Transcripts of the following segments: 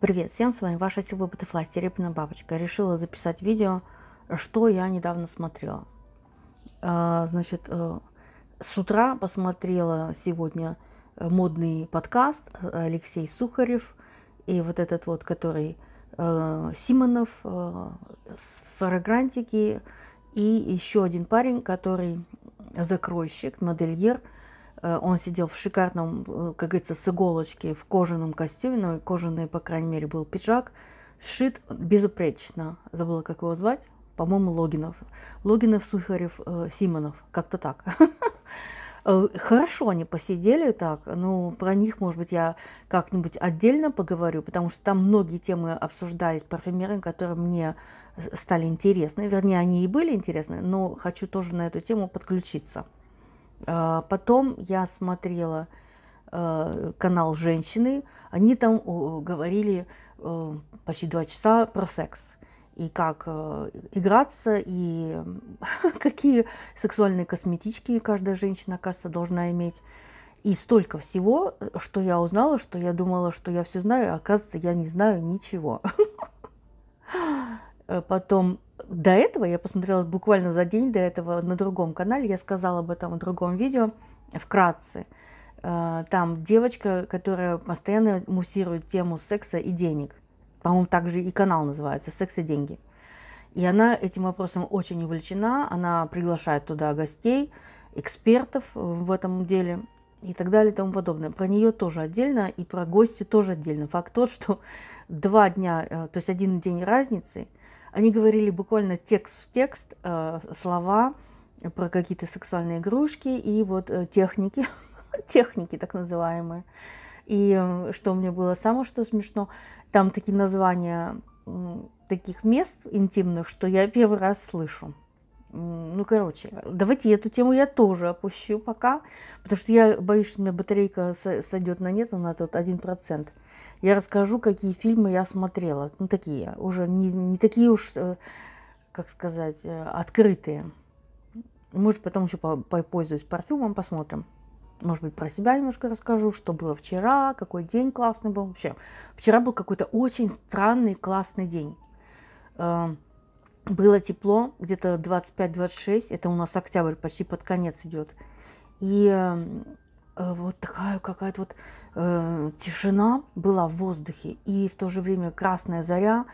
Привет всем, с вами ваша сила Butterfly, Серебряная Бабочка. Решила записать видео, что я недавно смотрела. А, значит, э, с утра посмотрела сегодня модный подкаст э, Алексей Сухарев и вот этот вот, который э, Симонов с Фарагрантики и еще один парень, который закройщик, модельер – Э, он сидел в шикарном, э, как говорится, с иголочки, в кожаном костюме, но кожаный, по крайней мере, был пиджак, шит безупречно. Забыла, как его звать. По-моему, Логинов. Логинов, Сухарев, э, Симонов. Как-то так. Хорошо они посидели так, но про них, может быть, я как-нибудь отдельно поговорю, потому что там многие темы обсуждались парфюмеры, которые мне стали интересны. Вернее, они и были интересны, но хочу тоже на эту тему подключиться. А, потом я смотрела э, канал «Женщины». Они там говорили э, почти два часа про секс и как э, играться, и какие сексуальные косметички каждая женщина, оказывается, должна иметь. И столько всего, что я узнала, что я думала, что я все знаю, а оказывается, я не знаю ничего. Потом до этого, я посмотрела буквально за день до этого на другом канале, я сказала об этом в другом видео, вкратце. Э, там девочка, которая постоянно муссирует тему секса и денег. По-моему, также и канал называется «Секс и деньги». И она этим вопросом очень увлечена, она приглашает туда гостей, экспертов в этом деле и так далее и тому подобное. Про нее тоже отдельно и про гости тоже отдельно. Факт тот, что два дня, э, то есть один день разницы – они говорили буквально текст в текст, э, слова про какие-то сексуальные игрушки и вот э, техники, техники так называемые. И э, что мне было самое что смешно, там такие названия таких мест интимных, что я первый раз слышу. Ну, короче, давайте эту тему я тоже опущу пока, потому что я боюсь, что у меня батарейка сойдет на нет, она тут процент. Я расскажу, какие фильмы я смотрела. Ну, такие, уже не, не такие уж, э, как сказать, э, открытые. Может, потом еще попользуюсь парфюмом, посмотрим. Может быть, про себя немножко расскажу, что было вчера, какой день классный был. Вообще, вчера был какой-то очень странный классный день э, было тепло, где-то 25-26, это у нас октябрь, почти под конец идет. И эм, э, вот такая какая-то вот э, тишина была в воздухе, и в то же время красная заря,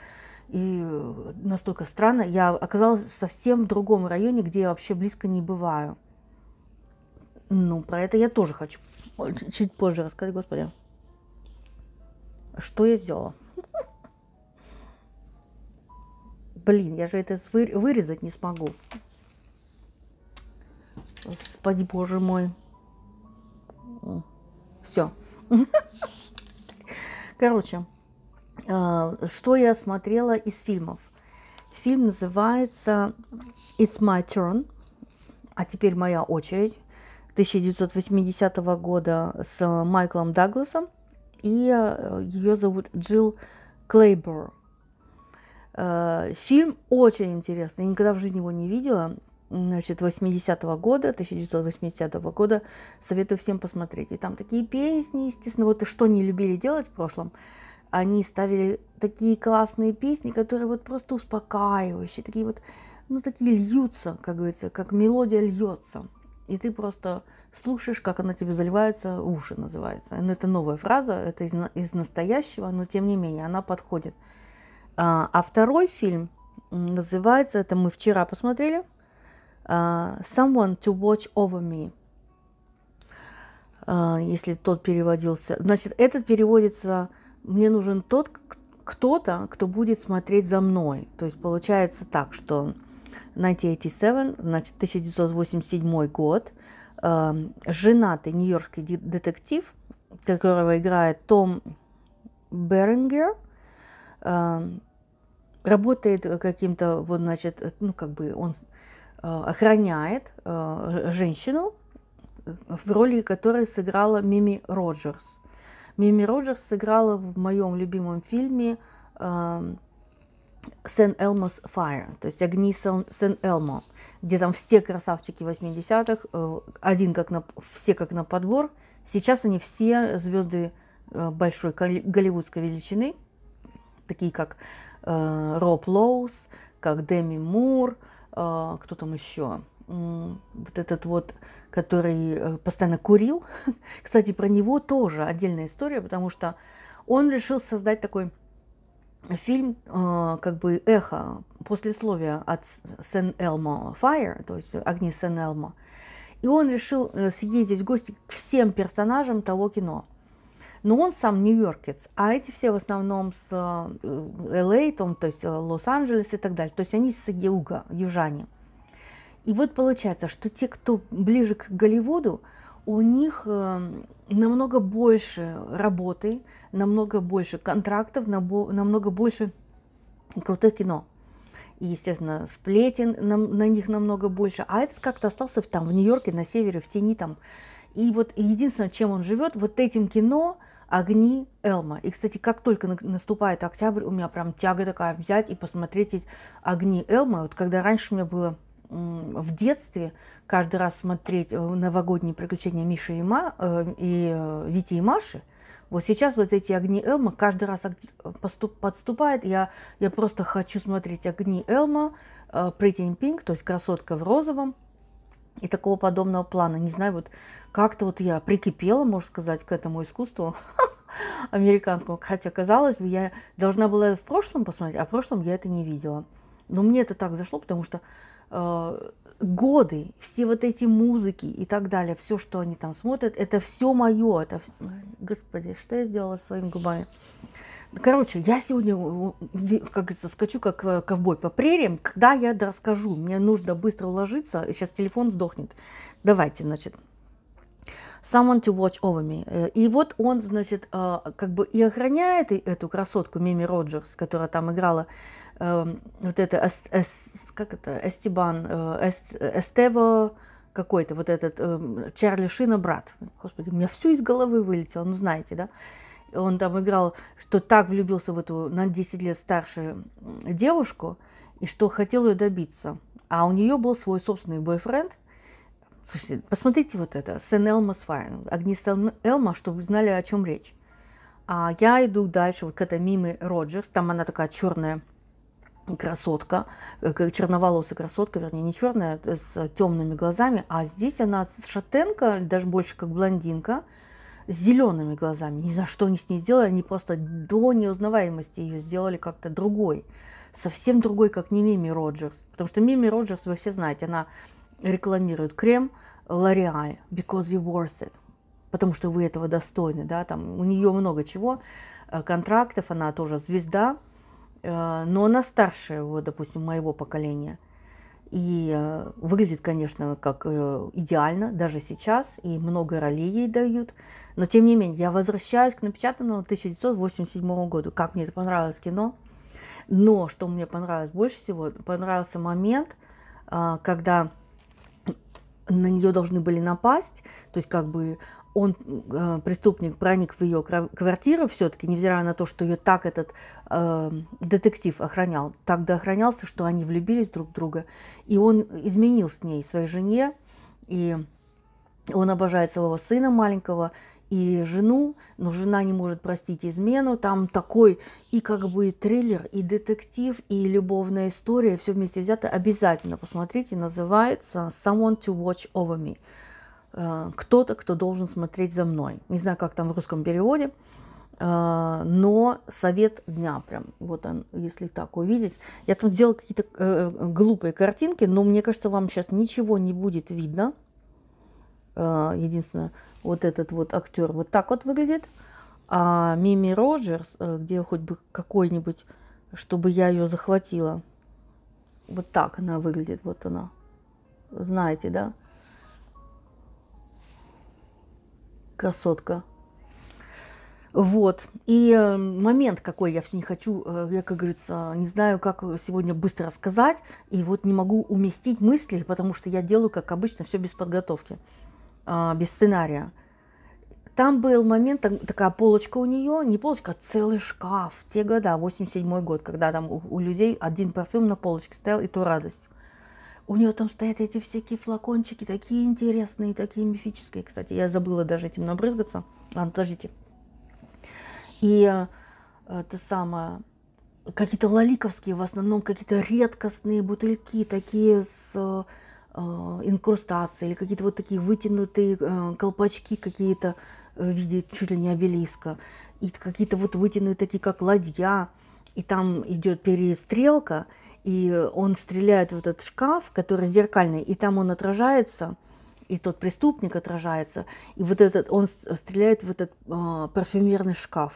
и э, настолько странно, я оказалась совсем в другом районе, где я вообще близко не бываю. Ну, про это я тоже хочу чуть позже рассказать, господи. Что я сделала? Блин, я же это вырезать не смогу. Господи, боже мой. Все. Короче, а, что я смотрела из фильмов? Фильм называется «It's my turn», а теперь моя очередь, 1980 года с Майклом Дагласом, и э, ее зовут Джилл Клейбор. Э, фильм очень интересный. Я никогда в жизни его не видела. Значит, 80-го года, 1980 -го года. Советую всем посмотреть. И там такие песни, естественно, вот и что не любили делать в прошлом. Они ставили такие классные песни, которые вот просто успокаивающие, такие вот, ну, такие льются, как говорится, как мелодия льется. И ты просто слушаешь, как она тебе заливается, уши называется. Но это новая фраза, это из, из настоящего, но тем не менее она подходит. А, а второй фильм называется, это мы вчера посмотрели, а, Someone to Watch Over Me. А, если тот переводился. Значит, этот переводится «Мне нужен тот, кто-то, кто будет смотреть за мной». То есть получается так, что 1987, значит, 1987 год, женатый нью-йоркский детектив, которого играет Том Берингер – работает каким-то, вот, значит, э, ну, как бы он э, охраняет э, женщину, в роли которой сыграла Мими Роджерс. Мими Роджерс сыграла в моем любимом фильме Сен Элмос Fire, то есть огни Сен Элмо, где там все красавчики 80-х, один как на, все как на подбор. Сейчас они все звезды большой голливудской величины – такие как э, Роб Лоус, как Деми Мур, э, кто там еще, вот этот вот, который э, постоянно курил. Кстати, про него тоже отдельная история, потому что он решил создать такой фильм, э, как бы эхо, послесловие от Сен-Элмо Fire, то есть «Огни Сен-Элмо». И он решил э, съездить в гости к всем персонажам того кино – но он сам нью-йоркец, а эти все в основном с э, ЛА, то есть э, Лос-Анджелес и так далее, то есть они с юга, южане. И вот получается, что те, кто ближе к Голливуду, у них э, намного больше работы, намного больше контрактов, намного больше крутых кино. И, естественно, сплетен на, на них намного больше. А этот как-то остался в, там, в Нью-Йорке, на севере, в тени там. И вот единственное, чем он живет, вот этим кино – огни Элма. И, кстати, как только наступает октябрь, у меня прям тяга такая взять и посмотреть эти огни Элма. Вот когда раньше у меня было в детстве каждый раз смотреть э, новогодние приключения Миши и, Ма, э, и э, Вити и Маши, вот сейчас вот эти огни Элма каждый раз подступает. Я, я просто хочу смотреть огни Элма, Pretty in Pink, то есть красотка в розовом, и такого подобного плана. Не знаю, вот как-то вот я прикипела, можно сказать, к этому искусству американскому. Хотя, казалось бы, я должна была в прошлом посмотреть, а в прошлом я это не видела. Но мне это так зашло, потому что э, годы, все вот эти музыки и так далее, все, что они там смотрят, это все мое. Это... Господи, что я сделала с своими губами? Короче, я сегодня, как говорится, скачу как э, ковбой по прериям. Когда я расскажу, мне нужно быстро уложиться. Сейчас телефон сдохнет. Давайте, значит. Someone to watch over me. Э, и вот он, значит, э, как бы и охраняет эту красотку Мими Роджерс, которая там играла эм, вот это, как это, Эстебан, эс, Эстево, какой-то, вот этот эм, Чарли Шина брат. Господи, у меня все из головы вылетело, ну знаете, да? он там играл, что так влюбился в эту на 10 лет старшую девушку, и что хотел ее добиться. А у нее был свой собственный бойфренд. Слушайте, посмотрите вот это. Сен Элма Свайн. Огни Сен Элма, чтобы знали, о чем речь. А я иду дальше, вот к этой Миме Роджерс. Там она такая черная красотка, э, черноволосая красотка, вернее, не черная, э, с темными глазами, а здесь она шатенка, даже больше как блондинка, с зелеными глазами. Ни за что они с ней сделали, они просто до неузнаваемости ее сделали как-то другой. Совсем другой, как не Мими Роджерс. Потому что Мими Роджерс, вы все знаете, она рекламирует крем L'Oreal, because you worth it. Потому что вы этого достойны, да, там у нее много чего, э, контрактов, она тоже звезда, э, но она старше, вот, допустим, моего поколения – и э, выглядит, конечно, как э, идеально даже сейчас, и много ролей ей дают. Но, тем не менее, я возвращаюсь к напечатанному 1987 году. Как мне это понравилось кино. Но что мне понравилось больше всего, понравился момент, э, когда на нее должны были напасть, то есть как бы он, э, преступник, проник в ее квартиру все-таки, невзирая на то, что ее так этот э, детектив охранял, так доохранялся, что они влюбились друг в друга, и он изменил с ней, своей жене, и он обожает своего сына маленького, и жену, но жена не может простить измену. Там такой и как бы и триллер, и детектив, и любовная история, все вместе взято. Обязательно посмотрите, называется «Someone to watch over me». Э, кто-то, кто должен смотреть за мной. Не знаю, как там в русском переводе, э, но совет дня прям, вот он, если так увидеть. Я там сделала какие-то э, глупые картинки, но мне кажется, вам сейчас ничего не будет видно. Единственное, вот этот вот актер вот так вот выглядит. А Мими Роджерс, где хоть бы какой-нибудь, чтобы я ее захватила. Вот так она выглядит, вот она. Знаете, да? красотка. Вот. И э, момент какой, я все не хочу, э, я, как говорится, не знаю, как сегодня быстро рассказать, и вот не могу уместить мысли, потому что я делаю, как обычно, все без подготовки, а, без сценария. Там был момент, такая полочка у нее, не полочка, а целый шкаф. Те года, 87 год, когда там у людей один парфюм на полочке стоял, и то радость у нее там стоят эти всякие флакончики, такие интересные, такие мифические. Кстати, я забыла даже этим набрызгаться. Ладно, подождите. И э, это самое, какие-то лаликовские, в основном какие-то редкостные бутыльки, такие с э, инкрустацией, или какие-то вот такие вытянутые э, колпачки какие-то э, в виде чуть ли не обелиска, и какие-то вот вытянутые такие, как ладья, и там идет перестрелка – и э, он стреляет в этот шкаф, который зеркальный, и там он отражается, и тот преступник отражается, и вот этот он э, стреляет в этот э, парфюмерный шкаф.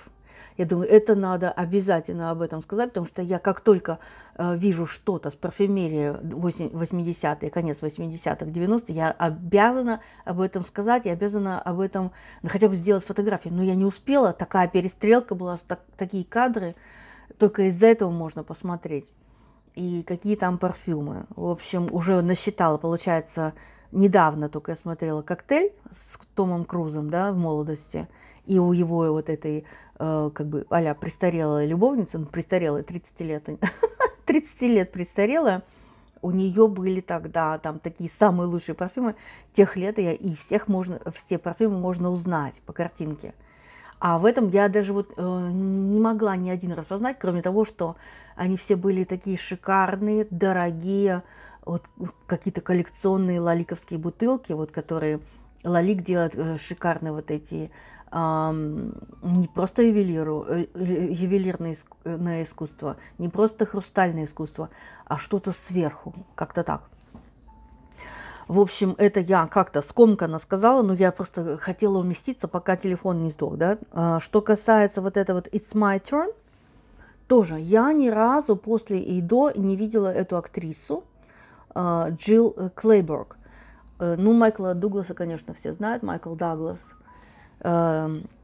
Я думаю, это надо обязательно об этом сказать, потому что я как только э, вижу что-то с парфюмерии э, 80-е, конец 80-х, 90-х, я обязана об этом сказать, я обязана об этом ну, хотя бы сделать фотографию. Но я не успела, такая перестрелка была, так, такие кадры, только из-за этого можно посмотреть и какие там парфюмы. В общем, уже насчитала, получается, недавно только я смотрела коктейль с Томом Крузом, да, в молодости, и у его вот этой, э, как бы, а престарелая любовница, ну, престарелая, 30 лет, 30 лет престарелая, у нее были тогда там такие самые лучшие парфюмы тех лет, и всех можно, все парфюмы можно узнать по картинке – а в этом я даже вот э, не могла ни один раз познать, кроме того, что они все были такие шикарные, дорогие, вот какие-то коллекционные лаликовские бутылки, вот которые Лалик делает э, шикарные вот эти э, не просто ювелиру, э, ювелирное искусство, не просто хрустальное искусство, а что-то сверху, как-то так. В общем, это я как-то скомканно сказала, но я просто хотела уместиться, пока телефон не сдох, да. А, что касается вот этого вот «It's my turn», тоже я ни разу после и до не видела эту актрису а, Джилл Клейберг. Э, ну, Майкла Дугласа, конечно, все знают, Майкл Даглас эм, –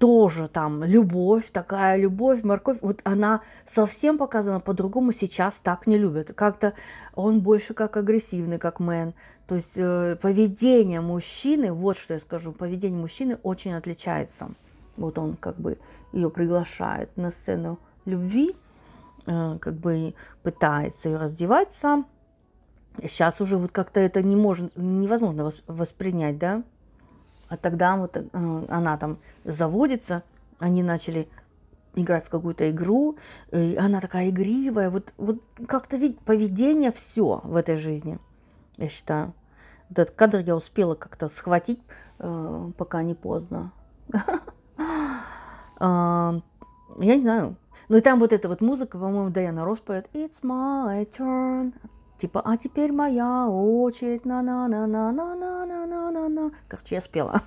тоже там любовь, такая любовь, морковь, вот она совсем показана по-другому, сейчас так не любят. Как-то он больше как агрессивный, как мэн. То есть э, поведение мужчины, вот что я скажу, поведение мужчины очень отличается. Вот он как бы ее приглашает на сцену любви, э, как бы пытается ее раздевать сам. Сейчас уже вот как-то это не может, невозможно воспринять, да, а тогда вот э, она там заводится, они начали играть в какую-то игру, и она такая игривая, вот, вот как-то ведь поведение все в этой жизни, я считаю. Этот кадр я успела как-то схватить, э, пока не поздно. Я не знаю. Ну и там вот эта вот музыка, по-моему, Даяна Росс поет «It's my turn». Типа, а теперь моя очередь, на-на-на-на-на-на-на-на-на. на Короче, я спела.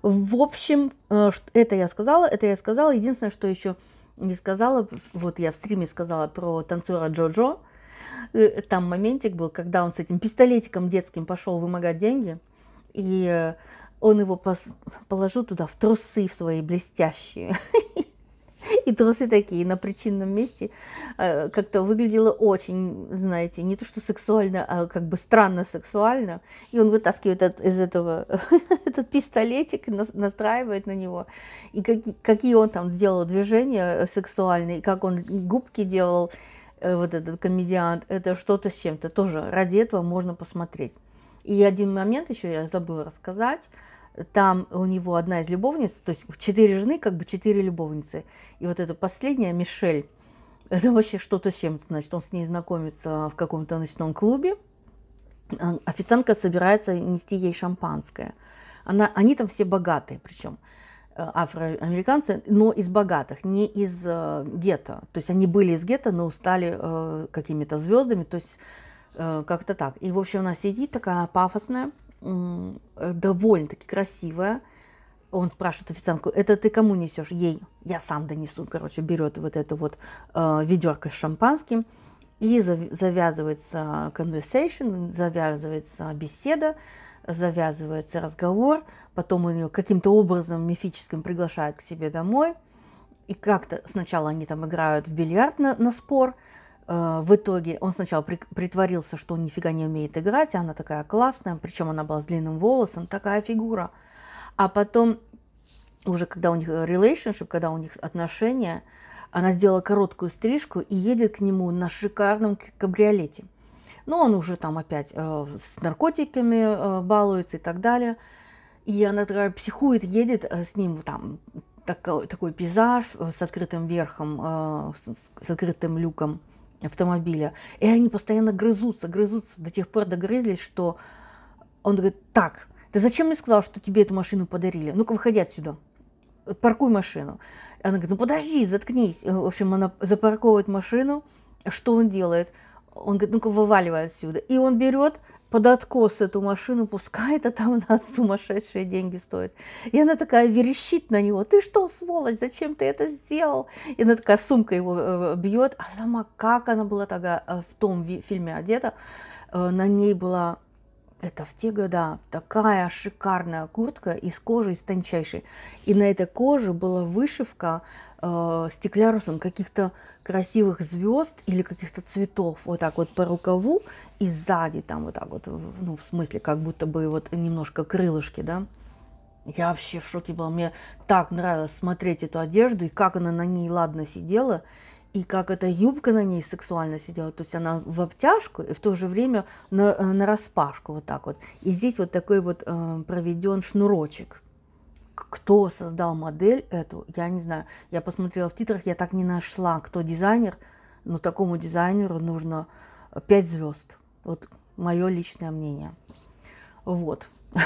В общем, э, это я сказала, это я сказала. Единственное, что еще не сказала, вот я в стриме сказала про танцора Джо Джо э, Там моментик был, когда он с этим пистолетиком детским пошел вымогать деньги. И э, он его положил туда в трусы в свои блестящие. И трусы такие на причинном месте э, как-то выглядело очень, знаете, не то что сексуально, а как бы странно сексуально. И он вытаскивает от, из этого этот пистолетик, настраивает на него. И какие, какие он там делал движения э, сексуальные, и как он губки делал, э, вот этот комедиант, это что-то с чем-то. Тоже ради этого можно посмотреть. И один момент еще я забыла рассказать – там у него одна из любовниц, то есть четыре жены, как бы четыре любовницы. И вот эта последняя, Мишель, это вообще что-то с чем-то. Значит, он с ней знакомится в каком-то ночном клубе. Официантка собирается нести ей шампанское. Она, они там все богатые, причем э, афроамериканцы, но из богатых, не из э, гетто. То есть они были из гетто, но стали э, какими-то звездами, то есть э, как-то так. И, в общем, она сидит такая пафосная, Э, довольно-таки красивая. Он спрашивает официантку, это ты кому несешь? Ей, я сам донесу. Короче, берет вот это вот э, ведерко с шампанским, и завязывается conversation, завязывается беседа, завязывается разговор, потом он ее каким-то образом мифическим приглашает к себе домой, и как-то сначала они там играют в бильярд на, на спор, Э, в итоге он сначала притворился, что он нифига не умеет играть, и она такая классная, причем она была с длинным волосом, такая фигура. А потом, уже когда у них э, relationship, когда у них отношения, она сделала короткую стрижку и едет к нему на шикарном кабриолете. Но ну, он уже там опять э, с наркотиками э, балуется и так далее. И она такая психует, едет э, с ним там такой, такой пейзаж с открытым верхом, э, с, с открытым люком автомобиля. И они постоянно грызутся, грызутся до тех пор догрызлись, что он говорит, так, ты зачем мне сказал, что тебе эту машину подарили? Ну-ка, выходи отсюда, паркуй машину. Она говорит, ну подожди, заткнись. Э, в общем, она запарковывает машину. Что он делает? Он говорит, ну-ка, вываливай отсюда. И он берет, под откос эту машину пускает, а там у нас сумасшедшие деньги стоят. И она такая верещит на него, ты что, сволочь, зачем ты это сделал? И она такая сумка его э, э, бьет, а сама как она была тогда э, в том фильме одета, на ней была это в те года такая шикарная куртка из кожи, из тончайшей. И на этой коже была вышивка э, стеклярусом каких-то красивых звезд или каких-то цветов вот так вот по рукаву и сзади там вот так вот, ну, в смысле, как будто бы вот немножко крылышки, да. Я вообще в шоке была. Мне так нравилось смотреть эту одежду, и как она на ней ладно сидела, и как эта юбка на ней сексуально сидела. То есть она в обтяжку и в то же время на, э, на распашку вот так вот. И здесь вот такой вот э, проведен шнурочек – кто создал модель эту, я не знаю. Я посмотрела в титрах, я так не нашла, кто дизайнер, но такому дизайнеру нужно 5 э, звезд. Вот мое личное мнение. Вот.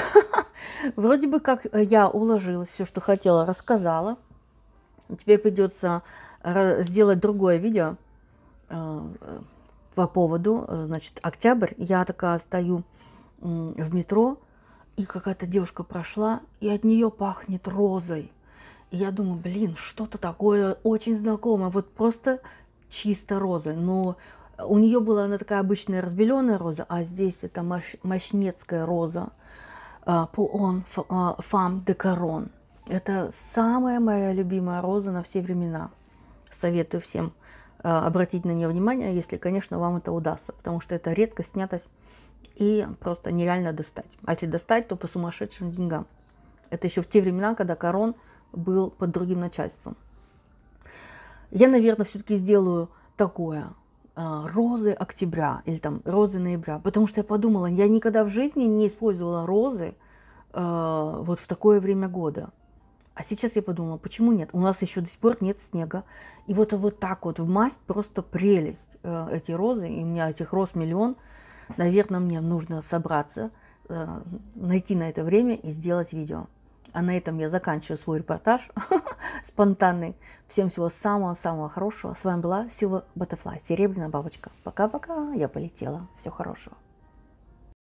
Вроде бы как э, я уложилась, все, что хотела, рассказала. Теперь придется сделать другое видео э, по поводу, значит, октябрь. Я такая стою в метро, и какая-то девушка прошла, и от нее пахнет розой. И я думаю, блин, что-то такое очень знакомое, вот просто чисто роза. Но у нее была она такая обычная разбеленная роза, а здесь это мощ, мощнецкая роза, а, пуон а, фам де корон. Это самая моя любимая роза на все времена. Советую всем а, обратить на нее внимание, если, конечно, вам это удастся, потому что это редко снятость и просто нереально достать. А если достать, то по сумасшедшим деньгам. Это еще в те времена, когда Корон был под другим начальством. Я, наверное, все-таки сделаю такое а, розы октября или там розы ноября, потому что я подумала, я никогда в жизни не использовала розы э, вот в такое время года. А сейчас я подумала, почему нет? У нас еще до сих пор нет снега. И вот вот так вот в масть просто прелесть э, эти розы. И у меня этих роз миллион – наверное, мне нужно собраться, э, найти на это время и сделать видео. А на этом я заканчиваю свой репортаж спонтанный. Всем всего самого-самого хорошего. С вами была Сила Баттерфлай, Серебряная бабочка. Пока-пока, я полетела. Всего хорошего.